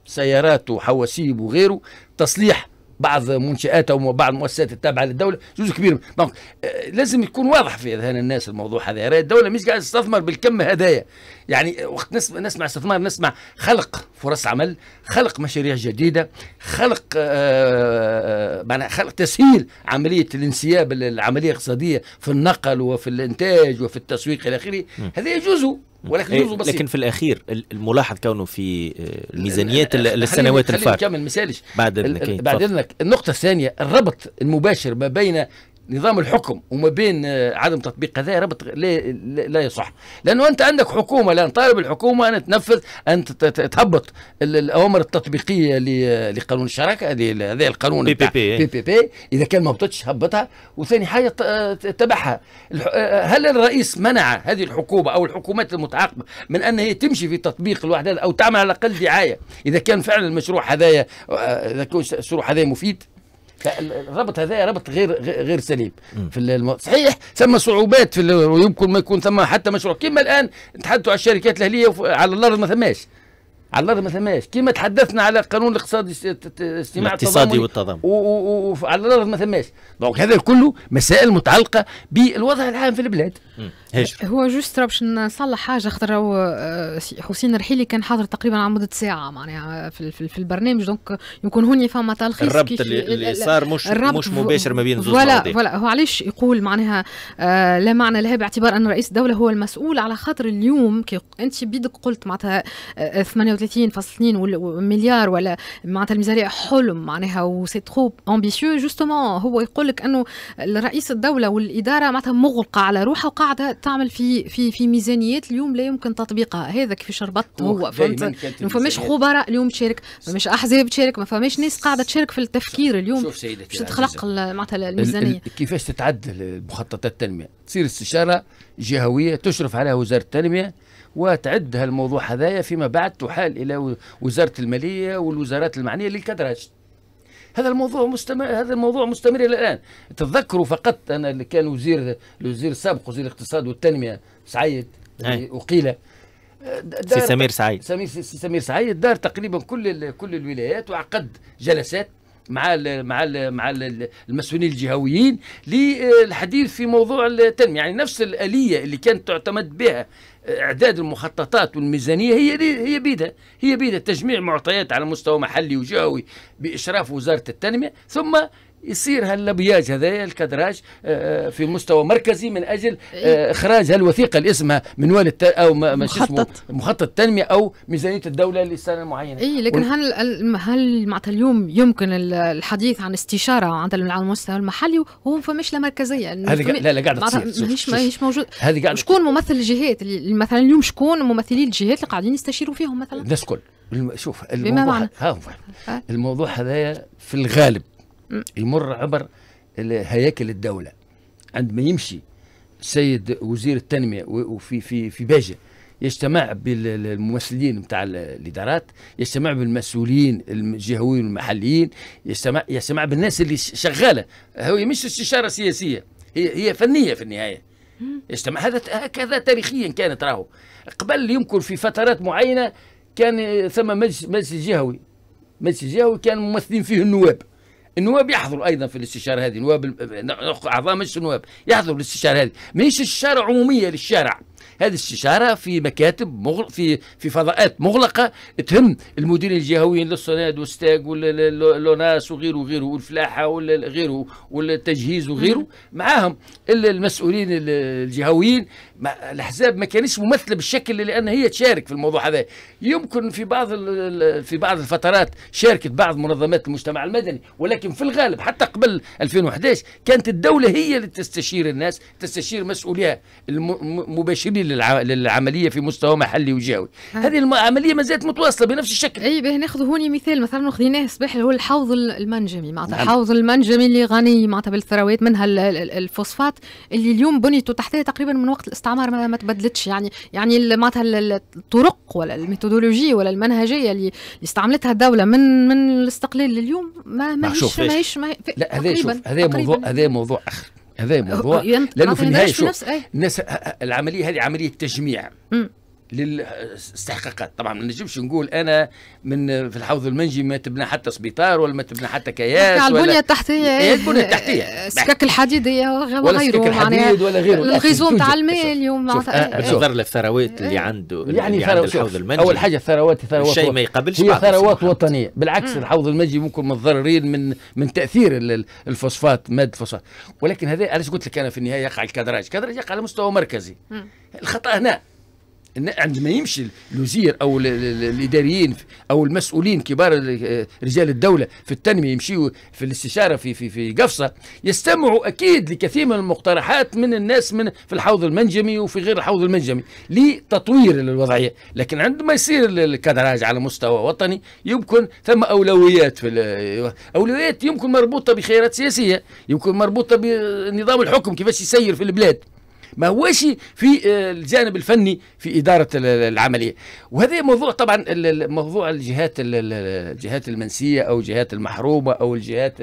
C: سيارات وحواسيب وغيره تصليح بعض منشاته وبعض المؤسسات التابعه للدوله جزء كبير دونك آه، لازم يكون واضح في اذهان الناس الموضوع هذا الدوله مش قاعده تستثمر بالكم هدايا يعني وقت نسمع, نسمع استثمار نسمع خلق فرص عمل خلق مشاريع جديده خلق آه، آه، معناها خلق تسهيل عمليه الانسياب العمليه الاقتصاديه في النقل وفي الانتاج
B: وفي التسويق الى اخره هذا يجوز
C: ولكن إيه، جزء بسيط لكن في
B: الاخير الملاحظ كونه في الميزانيات السنوات الفارقه بعد اذنك إيه، بعد
C: اذنك النقطه الثانيه الربط المباشر ما بين نظام الحكم وما بين آه، عدم تطبيق هذا ربط لا يصح لانه انت عندك حكومه لان طالب الحكومه ان تنفذ ان تهبط الاوامر التطبيقيه لقانون الشراكه هذا القانون بي بي بي, بي بي بي اذا كان ما بتش هبطها وثاني حاجه تبعها آه، هل الرئيس منع هذه الحكومه او الحكومات المتعاقبه من ان هي تمشي في تطبيق الوحدات او تعمل على الاقل دعايه اذا كان فعلا المشروع هذايا آه، اذا كان المشروع هذايا مفيد الربط هذا ربط غير غير سليم في المو... صحيح ثم صعوبات في ال... ويمكن ما يكون ثم حتى مشروع كما الان تحدثوا على الشركات الاهليه وف... على الارض ما ثماش على الارض ما ثماش كما تحدثنا على القانون الاقتصادي الاجتماعي الاقتصادي والتضامن وعلى
A: الارض ما ثماش دونك هذا كله مسائل متعلقه بالوضع العام في البلاد هو جوست باش نصلح حاجه خاطر آه، حسين الرحيلي كان حاضر تقريبا على مده ساعه معناها في, في, في البرنامج دونك يكون هوني فما تلخيص الربط اللي صار مش مش مباشر ما بين زوج ولا ولا هو علاش يقول معناها آه، لا معنى لها باعتبار ان رئيس الدوله هو المسؤول على خاطر اليوم كي انت بيدك قلت معناتها آه، 37.2 مليار ولا معناتها الميزانيه حلم معناها وسي ترو امبيسيو جوستومون هو يقول لك انه رئيس الدوله والاداره معناتها مغلقه على روحها وقاعده تعمل في في في ميزانيات اليوم لا يمكن تطبيقها هذا كيفاش ربط هو فهمت ما فماش خبراء اليوم تشارك ما فماش احزاب تشارك ما فماش ناس قاعده تشارك في التفكير اليوم باش تخلق معناتها الميزانيه
C: كيفاش تتعدل مخططات التنميه تصير استشاره جهويه تشرف عليها وزاره التنميه وتعد هالموضوع هذايا فيما بعد تحال الى وزاره الماليه والوزارات المعنيه للكدرج هذا الموضوع مستمر هذا الموضوع مستمر الى الان تذكروا فقط انا اللي كان وزير الوزير السابق وزير الاقتصاد والتنميه سعيد وقيل سي سمير سعيد سمير سي سمير سعيد دار تقريبا كل كل الولايات وعقد جلسات مع الـ مع الـ مع الـ المسؤولين الجهويين للحديث في موضوع التنميه يعني نفس الاليه اللي كانت تعتمد بها اعداد المخططات والميزانيه هي هي بيدها هي بيدها تجميع معطيات على مستوى محلي وجهوي باشراف وزاره التنميه ثم يصير هالابياج هذايا الكدراج آه، آه، في مستوى مركزي من اجل آه، إيه. اخراج هالوثيقه اللي اسمها منوال او مخطط مخطط التنميه او ميزانيه الدوله للسنه المعينه اي لكن
A: هل هل معناتها اليوم يمكن الحديث عن استشاره عند على المستوى المحلي وهو فماش لا مركزيه لا لا قاعده تصير ماهيش ماهيش موجود هذه قاعده شكون ممثل الجهات اللي مثلا اليوم شكون ممثلي الجهات اللي قاعدين يستشيروا فيهم مثلا
C: الناس الكل شوف الموضوع ها الموضوع هذايا في الغالب يمر عبر هياكل الدوله عندما يمشي سيد وزير التنميه وفي في في باجه يجتمع بالممثلين نتاع الادارات يجتمع بالمسؤولين الجهويين والمحليين يجتمع يجتمع بالناس اللي شغاله هو مش استشاره سياسيه هي هي فنيه في النهايه يجتمع هذا هكذا تاريخيا كانت راهو قبل يمكن في فترات معينه كان ثم مجلس مجلس جهوي مجلس جهوي كان ممثلين فيه النواب النواب يحضروا ايضا في الاستشاره هذه نواب اعضاء مجلس النواب يحضروا الاستشاره هذه مش استشاره عموميه للشارع هذه استشاره في مكاتب مغل... في في فضاءات مغلقه تهم المديرين الجهويين للصناد والستاج واللوناس وغيره وغيره والفلاحه وغيره والتجهيز وغيره معاهم المسؤولين الجهويين ما الاحزاب ما كانتش ممثله بالشكل اللي لان هي تشارك في الموضوع هذا يمكن في بعض في بعض الفترات شاركت بعض منظمات المجتمع المدني ولكن في الغالب حتى قبل 2011 كانت الدوله هي اللي تستشير الناس تستشير مسؤوليها المباشرين للعمليه في مستوى محلي وجاوي
A: آه. هذه العمليه ما زالت متواصله بنفس الشكل اي به ناخذ هوني مثال مثلا خذيناه صباح اللي هو الحوض المنجمي معناتها نعم. الحوض المنجمي اللي غني معناتها بالثروات منها الفوسفات اللي اليوم بنيته تحتها تقريبا من وقت الاستعمار عمر ما ما تبدلتش يعني يعني معناتها الطرق ولا الميثودولوجي ولا المنهجيه اللي استعملتها الدوله من من الاستقلال لليوم ما ماهيش ماهيش ما لا هذا شوف هذا موضوع هذا
C: موضوع اخر هذا موضوع يعني لانه في النهايه شوف الناس العمليه هذه عمليه تجميع للاستحقاقات طبعا ما نجمش نقول انا من في الحوض المنجي ما تبنى حتى سبيطار ولا ما تبنى حتى كياس ولا إيه، البنيه
A: التحتيه البنيه التحتيه السكك الحديديه وغيره معناها ولا غيره الغيزو نتاع الماء اليوم معناتها
B: للثروات آه، آه، اللي إيه. عنده يعني اللي عند الحوض المنجي اول حاجه الثروات ثروات شيء ما يقبلش هي ثروات
C: وطنيه بالعكس الحوض المنجي ممكن متضررين من من تاثير الفوسفات ماده الفوسفات ولكن هذا علاش قلت لك انا في النهايه يقع الكدراج الكدراج يقع على مستوى مركزي الخطا هنا عندما يمشي الوزير او الاداريين او المسؤولين كبار رجال الدوله في التنميه يمشيوا في الاستشاره في في في قفصه يستمعوا اكيد لكثير من المقترحات من الناس من في الحوض المنجمي وفي غير الحوض المنجمي لتطوير الوضعيه لكن عندما يصير الكدراج على مستوى وطني يمكن ثم اولويات في اولويات يمكن مربوطه بخيارات سياسيه يمكن مربوطه بنظام الحكم كيفاش يسير في البلاد ما هوش في آه، الجانب الفني في إدارة العملية وهذا موضوع طبعا موضوع الجهات الجهات المنسية أو الجهات المحرومة أو الجهات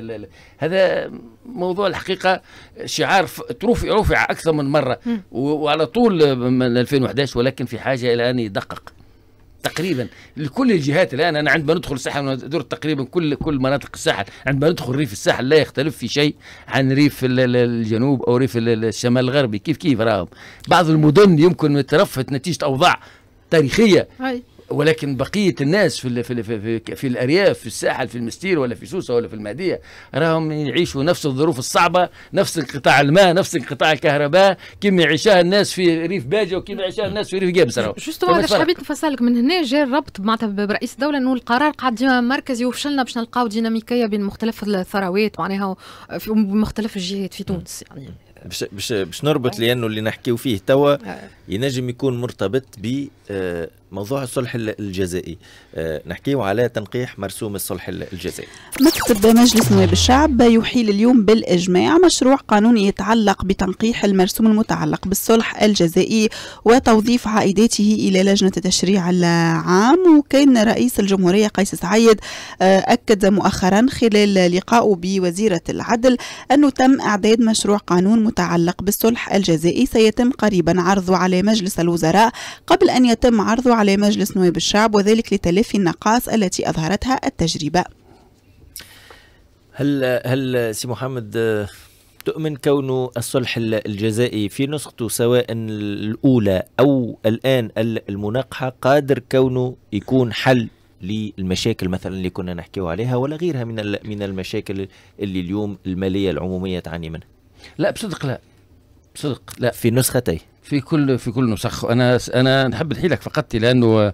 C: هذا موضوع الحقيقة شعار رفع أكثر من مرة وعلى طول من 2011 ولكن في حاجة إلى أن يدقق تقريبا لكل الجهات الان انا عندما ندخل الساحل ندور تقريبا كل كل مناطق الساحل عندما ندخل ريف الساحل لا يختلف في شيء عن ريف الجنوب او ريف الشمال الغربي كيف كيف راهم بعض المدن يمكن ترفت نتيجه اوضاع تاريخيه هاي. ولكن بقيه الناس في في في, في, في الارياف في الساحل في المستير ولا في سوسه ولا في المهديه راهم يعيشوا نفس الظروف الصعبه نفس انقطاع الماء نفس انقطاع الكهرباء كما يعيشها الناس في ريف باجه وكما يعيشها الناس في ريف جابس راهو جوست هذا حبيت
A: نفسرلك من هنا جاء الربط معناتها برئيس الدوله انه القرار قاعد ديما مركزي وفشلنا باش نلقاو ديناميكيه بين مختلف الثروات معناها في مختلف الجهات في تونس يعني
B: باش باش باش نربط لانه اللي نحكيو فيه توا آه. ينجم يكون مرتبط ب آه، موضوع الصلح الجزائي آه، نحكيه على تنقيح مرسوم الصلح الجزائي
D: مكتب مجلس نواب الشعب يحيل اليوم بالإجماع مشروع قانوني يتعلق بتنقيح المرسوم المتعلق بالصلح الجزائي وتوظيف عائداته إلى لجنة التشريع العام وكان رئيس الجمهورية قيس سعيد آه، أكد مؤخرا خلال لقائه بوزيرة العدل أنه تم إعداد مشروع قانون متعلق بالصلح الجزائي سيتم قريبا عرضه على مجلس الوزراء قبل أن يتم عرضه على مجلس نواب الشعب وذلك لتلافي النقائص التي أظهرتها التجربة
B: هل هل سي محمد آه، تؤمن كون الصلح الجزائي في نسخته سواء الأولى أو الآن المناقحة قادر كونه يكون حل للمشاكل مثلا اللي كنا نحكيو عليها ولا غيرها من من المشاكل اللي اليوم المالية العمومية تعاني منها؟ لا بصدق لا بصدق لا في نسختي في
C: كل في كل نسخ انا انا نحب نحيلك فقط لانه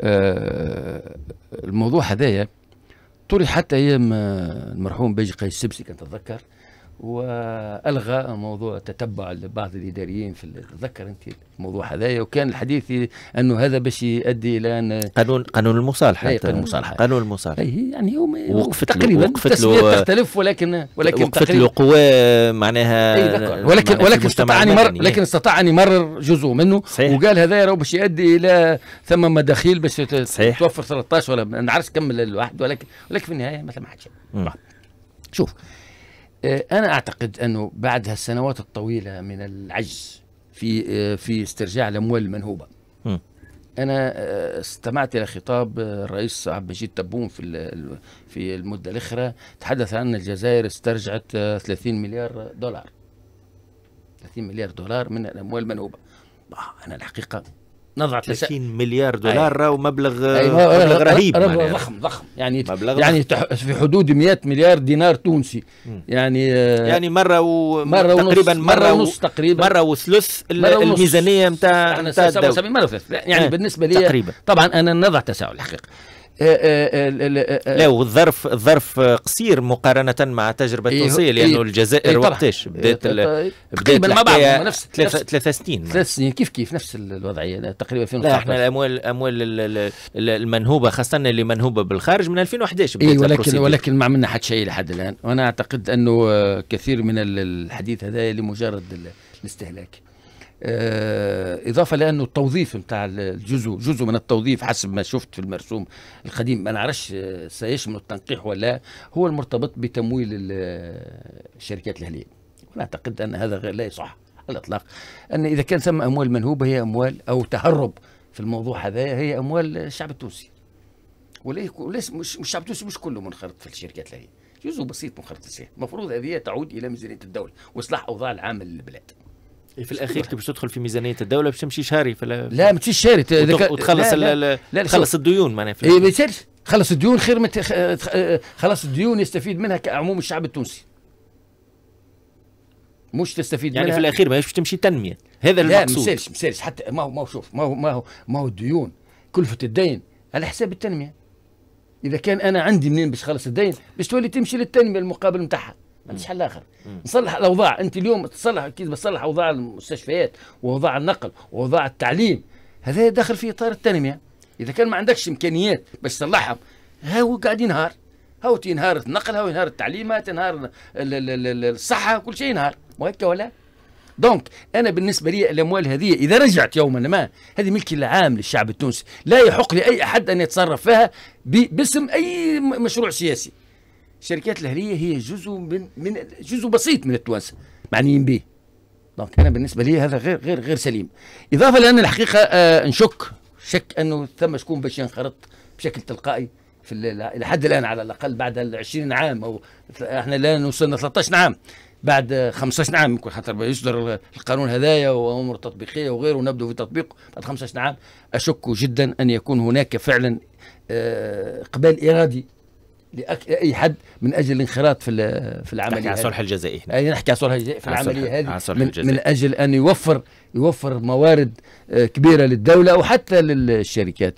C: آه، الموضوع هذايا طرح حتى ايام آه، المرحوم باجي قيس السبسي كنت اتذكر والغى موضوع تتبع لبعض الاداريين في تذكر انت الموضوع هذايا وكان الحديث انه هذا باش يؤدي الى ان قانون قانون المصالحه
B: قانون المصالحه قانون المصالحه اي يعني هو وقفت تقريبا وقفت له تختلف ولكن ولكن وقفت له قوى معناها ولكن ولكن استطاع ان يمرر لكن
C: استطاع ان يمرر جزء منه صحيح. وقال هذا راه باش يؤدي الى ثم مداخيل باش توفر 13 ولا ما نعرفش كم الواحد ولكن ولكن في النهايه مثلا ما حدش نعم. شوف آه، انا اعتقد انه بعد هالسنوات الطويله من العجز في آه، في استرجاع الاموال المنهوبه انا آه، استمعت الى خطاب الرئيس عبد المجيد تبون في في المده الاخيره تحدث عن الجزائر استرجعت 30 مليار دولار 30 مليار دولار من الاموال المنهوبه انا الحقيقه نضعت 30 مليار دولار أيه. ومبلغ أيه. مبلغ أيوة. أيوة. رهيب مبلغ يعني ضخم ضخم
B: يعني مبلغ يعني
C: ضخم. في حدود 100 مليار دينار تونسي م. يعني آه، يعني
B: مره و... مرة تقريبا ونص. مره ونص تقريبا مره وثلث الميزانيه نتاع نتاع مره وثلث يعني إيه، بالنسبه لي تقريبا طبعا انا نضع تساؤل حقيقه
C: آه، آه، آه، لا
B: والظرف الظرف قصير مقارنه مع تجربه تونسيه لانه يعني الجزائر وقتاش بدات بدات ما بعد نفس ثلاث سنين ثلاث سنين كيف كيف نفس الوضعيه يعني تقريبا 2011 لا احنا الاموال الاموال المنهوبه خاصه اللي منهوبه بالخارج من 2011 اي ولكن ولكن
C: ما عملنا حتى شيء لحد الان وانا اعتقد انه كثير من الحديث هذا لمجرد الاستهلاك آه، اضافه لانه التوظيف بتاع الجزء جزء من التوظيف حسب ما شفت في المرسوم القديم ما نعرفش سيشمل التنقيح ولا هو المرتبط بتمويل الشركات الاهليه وانا اعتقد ان هذا غير لا يصح على الاطلاق ان اذا كان ثم اموال منهوبه هي اموال او تهرب في الموضوع هذا هي اموال الشعب التونسي وليس مش الشعب التونسي مش كله منخرط في الشركات الاهليه جزء بسيط منخرط في السياسه المفروض هذه تعود الى ميزانيه الدوله واصلاح اوضاع العامه للبلاد
B: في الاخير كي باش تدخل في ميزانيه الدوله باش تمشي شاري فلا لا ما تمشيش شاري وتخلص لا لا لا تخلص الديون معناها اي ما
C: يسالش خلص الديون خير ما خلاص الديون يستفيد منها كعموم الشعب التونسي
B: مش تستفيد يعني منها. في الاخير ماهيش تمشي تنميه هذا لا المقصود لا ما
C: يسالش حتى ما هو ما هو شوف ما هو ما هو ما هو الديون كلفه الدين على حساب التنميه اذا كان انا عندي منين باش خلص الدين باش تولي تمشي للتنميه المقابل نتاعها ما عنديش حل اخر نصلح الاوضاع انت اليوم تصلح اكيد بتصلح اوضاع المستشفيات واوضاع النقل واوضاع التعليم هذا داخل في اطار التنميه اذا كان ما عندكش امكانيات باش تصلحهم هو قاعد ينهار هاو تنهار النقل هاو ينهار التعليم هاو تنهار الصحه كل شيء ينهار وهكا ولا دونك انا بالنسبه لي الاموال هذه اذا رجعت يوما ما هذه ملك العام للشعب التونسي لا يحق لاي احد ان يتصرف فيها باسم اي مشروع سياسي الشركات الاهليه هي جزء من من جزء بسيط من التوانسه معنيين به دونك انا بالنسبه لي هذا غير غير غير سليم اضافه لان الحقيقه آه نشك شك انه ثم شكون باش ينخرط بشكل تلقائي في الى حد الان على الاقل بعد 20 عام او احنا الان وصلنا 13 عام بعد 15 آه، عام يمكن خاطر يصدر القانون هذايا وامور تطبيقيه وغيره ونبدا في تطبيقه بعد 15 عام اشك جدا ان يكون هناك فعلا آه، اقبال ارادي لاي حد من اجل الانخراط في في العمليه نحكي عن الصلح الجزائي هنا يعني نحكي عن الصلح الجزائي في العمليه هذه من, من اجل ان يوفر يوفر موارد آه، كبيره للدوله وحتى للشركات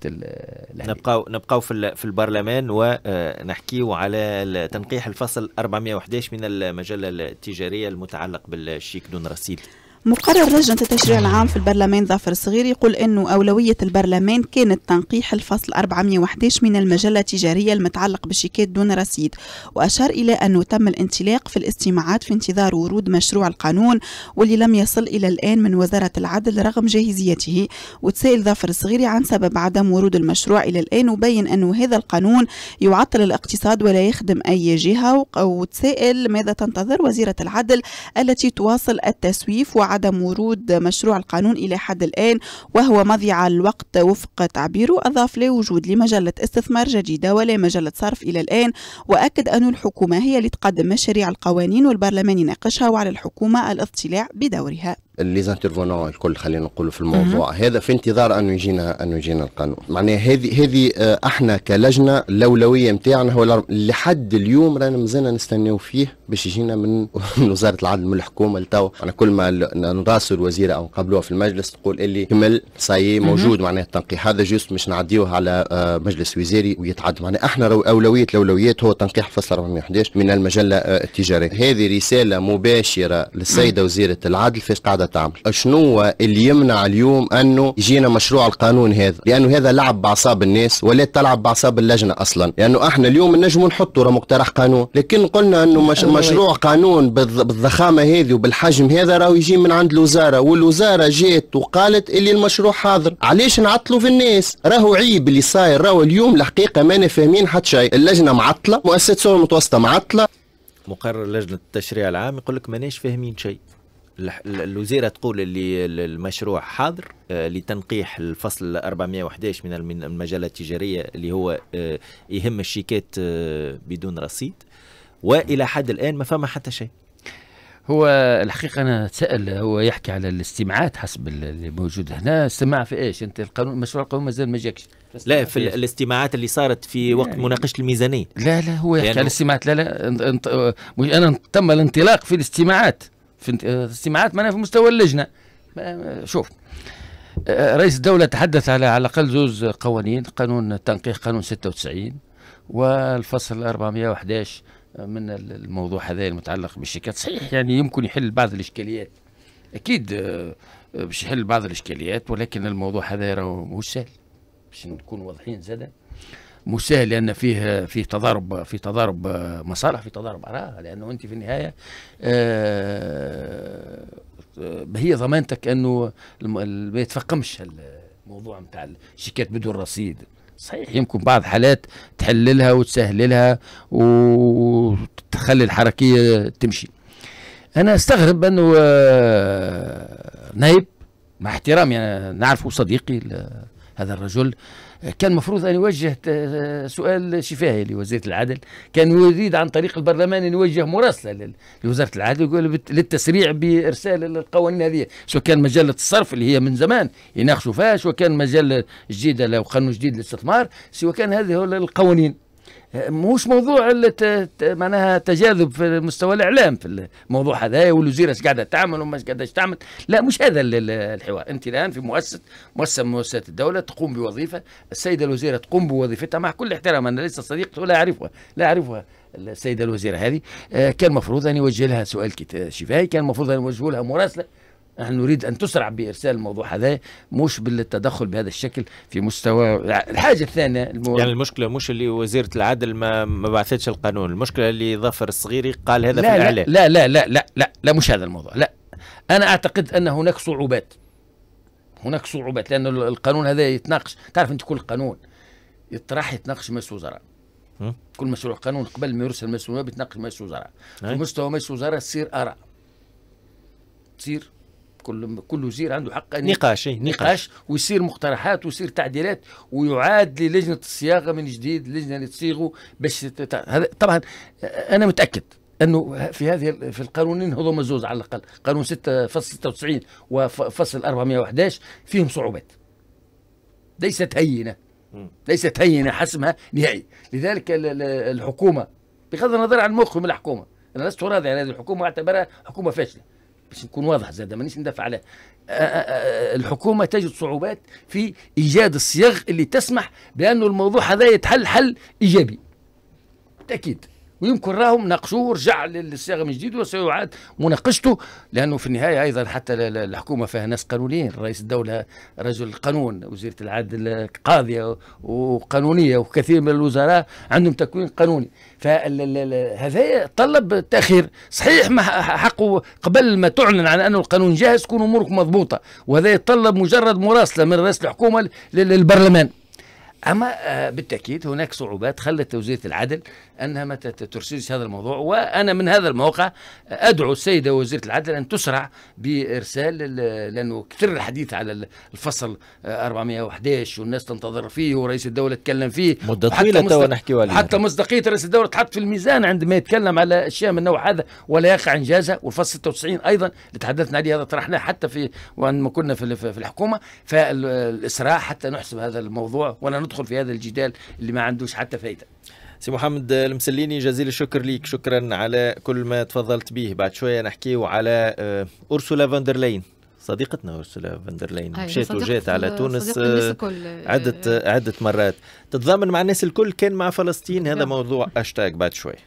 B: نبقاو نبقاو في البرلمان ونحكيو آه، على تنقيح الفصل 411 من المجله التجاريه المتعلق بالشيك دون رصيد
D: مقرر لجنة التشريع العام في البرلمان ظافر الصغير يقول أنه أولوية البرلمان كانت تنقيح الفصل 411 من المجلة التجارية المتعلق بالشيكات دون رصيد وأشار إلى أنه تم الانطلاق في الاستماعات في انتظار ورود مشروع القانون واللي لم يصل إلى الآن من وزارة العدل رغم جاهزيته وتسائل ظافر الصغيري عن سبب عدم ورود المشروع إلى الآن وبين أنه هذا القانون يعطل الاقتصاد ولا يخدم أي جهة وتسائل ماذا تنتظر وزيرة العدل التي تواصل التسويف وعدم عدم ورود مشروع القانون إلى حد الآن وهو مضيع الوقت وفق تعبيره أضاف لا وجود لمجلة استثمار جديدة ولا مجلة صرف إلى الآن وأكد أن الحكومة هي اللي تقدم مشاريع القوانين والبرلمان يناقشها وعلى الحكومة الاطلاع بدورها
G: ليزانترفونون الكل خلينا نقولوا في الموضوع مم. هذا في انتظار انه يجينا انه يجينا القانون معناها هذه هذه احنا كلجنه الاولويه نتاعنا هو لحد اليوم رانا مازلنا نستناو فيه باش يجينا من وزاره العدل من الحكومه لتو انا كل ما نراسل الوزيره او نقابلوها في المجلس تقول اللي كمل ساي موجود معناها التنقيح هذا جوست مش نعديوه على مجلس وزاري ويتعدى معناها احنا اولويه الاولويات هو تنقيح فصل 411 من المجله التجاريه هذه رساله مباشره للسيده وزيره العدل فاش قاعده تعمل شنو اللي يمنع اليوم انه يجينا مشروع القانون هذا لانه هذا لعب باعصاب الناس ولا تلعب باعصاب اللجنه اصلا لانه احنا اليوم نجم نحطوا مقترح قانون لكن قلنا انه مش أيوة. مشروع قانون بالضخامه هذه وبالحجم هذا راهو يجي من عند الوزاره والوزاره جات وقالت اللي المشروع حاضر علاش نعطلوا في الناس راهو عيب اللي صاير راهو اليوم الحقيقه ما فاهمين حتى شيء اللجنه معطله مؤسسه المتوسطه معطله
B: مقرر لجنه التشريع العام يقول لك ماناش فاهمين شيء الوزيرة تقول اللي المشروع حاضر آه، لتنقيح الفصل 411 من المجله التجاريه اللي هو آه، يهم الشيكات آه، بدون رصيد والى حد الان ما فما حتى شيء هو الحقيقه انا تسأل هو يحكي على الاستماعات حسب اللي موجود
C: هنا استماع في ايش انت القانون مشروع القانون مازال ما جاكش لا في
B: الاستماعات اللي صارت
C: في يعني وقت يعني مناقشه الميزانيه لا لا هو يحكي يعني على الاستماعات لا لا انت انا تم الانطلاق في الاستماعات في آه، استماعات معناها في مستوى اللجنه آه، شوف آه، رئيس الدولة تحدث على على الأقل زوز قوانين قانون التنقيح قانون 96 والفصل 411 من الموضوع هذا المتعلق بالشركات صحيح يعني يمكن يحل بعض الإشكاليات أكيد باش يحل بعض الإشكاليات ولكن الموضوع هذا راهو مش سهل باش نكون واضحين زاد مش سهل لان فيه فيه تضارب في تضارب مصالح في تضارب اراء لانه انت في النهايه آه، هي ضمانتك انه ما يتفقمش الموضوع نتاع الشيكات بدون رصيد صحيح يمكن بعض حالات تحللها وتسهللها وتخلي الحركيه تمشي انا استغرب انه آه، نايب مع احترامي يعني انا نعرفه صديقي هذا الرجل كان مفروض أن يوجه آه، سؤال شفاهي لوزيرة العدل كان يريد عن طريق البرلمان أن يوجه مراسلة لوزارة العدل يقول للتسريع بإرسال القوانين هذه شو كان مجلة الصرف اللي هي من زمان يناقشوا فيها شو كان مجلة جديدة لو قانون جديد للاستثمار سواء كان هذه القوانين مش موضوع معناها تجاذب في مستوى الاعلام في الموضوع هذا والوزيره ايش قاعده تعمل وما قاعدة تعمل لا مش هذا الحوار انت الان في مؤسسه مؤسسه من مؤسسات الدوله تقوم بوظيفه السيده الوزيره تقوم بوظيفتها مع كل احترام انا ليس صديق ولا اعرفها لا اعرفها السيده الوزيره هذه آه، كان المفروض ان يوجه لها سؤال شفائي كان المفروض ان يوجه لها مراسله نحن نريد أن تسرع بإرسال الموضوع هذا مش بالتدخل بهذا الشكل في مستوى الحاجة الثانية المو... يعني
B: المشكلة مش اللي وزيرة العدل ما ما بعثتش القانون المشكلة اللي ظفر الصغيري قال هذا لا في الإعلام لا لا لا لا لا لا لا مش هذا الموضوع لا أنا أعتقد
C: أن هناك صعوبات هناك صعوبات لأن القانون هذا يتناقش تعرف أنت كل قانون يطرح يتناقش مجلس وزراء كل مشروع قانون قبل ما يرسل مجلس الوزراء بيتناقش مجلس الوزراء في مستوى مجلس الوزراء تصير آراء تصير كل كل وزير عنده حق أن نقاش نقاش, ويصير مقترحات ويصير تعديلات ويعاد للجنه الصياغه من جديد اللجنه اللي تصيغه باش هذا طبعا انا متاكد انه في هذه في القانونين هذوما زوز على الاقل قانون 6 فصل 96 وفصل 411 فيهم صعوبات ليست هينه ليست هينه حسمها نهائي لذلك الحكومه بغض النظر عن موقفهم الحكومه انا لست راضي عن هذه الحكومه واعتبرها حكومه فاشله باش نكون واضح زاد مانيش ندافع عليه آه، آه، آه، الحكومه تجد صعوبات في ايجاد الصيغ اللي تسمح بانه الموضوع هذا يتحل حل ايجابي بالتاكيد ويمكن راهم ناقشوه ورجع للصياغه من جديد وسيعاد مناقشته لانه في النهايه ايضا حتى الحكومه فيها ناس قانونيين رئيس الدوله رجل قانون وزيره العدل قاضيه وقانونيه وكثير من الوزراء عندهم تكوين قانوني فهذا طلب تاخير صحيح ما حقه قبل ما تعلن عن انه القانون جاهز تكون امورك مضبوطه وهذا يتطلب مجرد مراسله من رئيس الحكومه للبرلمان أما آه، بالتأكيد هناك صعوبات خلت وزيره العدل أنها ما ترسلش هذا الموضوع وأنا من هذا الموقع أدعو السيدة وزيرة العدل أن تسرع بإرسال لأنه كثر الحديث على الفصل 411 آه، والناس تنتظر فيه ورئيس الدولة تكلم فيه مدة طويلة تو نحكي حتى مصداقية رئيس الدولة تحط في الميزان عندما يتكلم على أشياء من نوع هذا ولا يقع إنجازها والفصل 96 أيضا اللي تحدثنا عليه هذا طرحناه حتى في وعندما كنا في الحكومة فالإسراع حتى نحسب هذا الموضوع ولا ندخل ندخل في هذا الجدال اللي ما عندوش
B: حتى فايده سي محمد المسليني جزيل الشكر ليك شكرا على كل ما تفضلت به بعد شويه نحكيو على آه، اورسولا فاندرلين صديقتنا اورسولا فاندرلين أيوة، مشات وجات على تونس آه، عدة عدة مرات تتضامن مع الناس الكل كان مع فلسطين هذا موضوع اشتاق بعد شويه